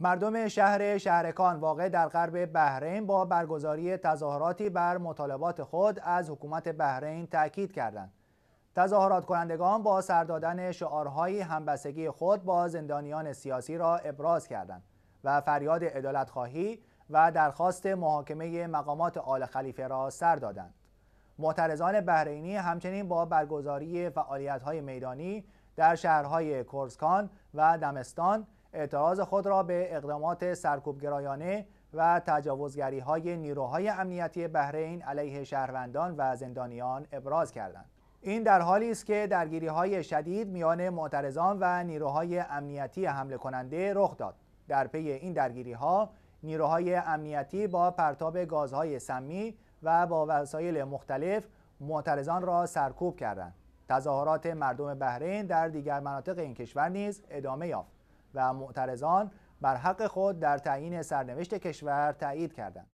مردم شهر شهرکان واقع در غرب بحرین با برگزاری تظاهراتی بر مطالبات خود از حکومت بحرین تاکید کردند. تظاهرات کنندگان با سردادن شعارهای همبستگی خود با زندانیان سیاسی را ابراز کردند و فریاد ادالت خواهی و درخواست محاکمه مقامات آل خلیفه را سر دادند. معترضان بحرینی همچنین با برگزاری فعالیت‌های میدانی در شهرهای کورسکان و دمستان اعتراض خود را به اقدامات سرکوبگرایانه و تجاوزگری های نیروهای امنیتی بحرین علیه شهروندان و زندانیان ابراز کردند. این در حالی است که درگیری های شدید میان معترضان و نیروهای امنیتی حمله کننده رخ داد. در پی این درگیری ها نیروهای امنیتی با پرتاب گازهای سمی و با وسایل مختلف معترضان را سرکوب کردند. تظاهرات مردم بحرین در دیگر مناطق این کشور نیز ادامه یافت. و معترضان بر حق خود در تعیین سرنوشت کشور تایید کردند.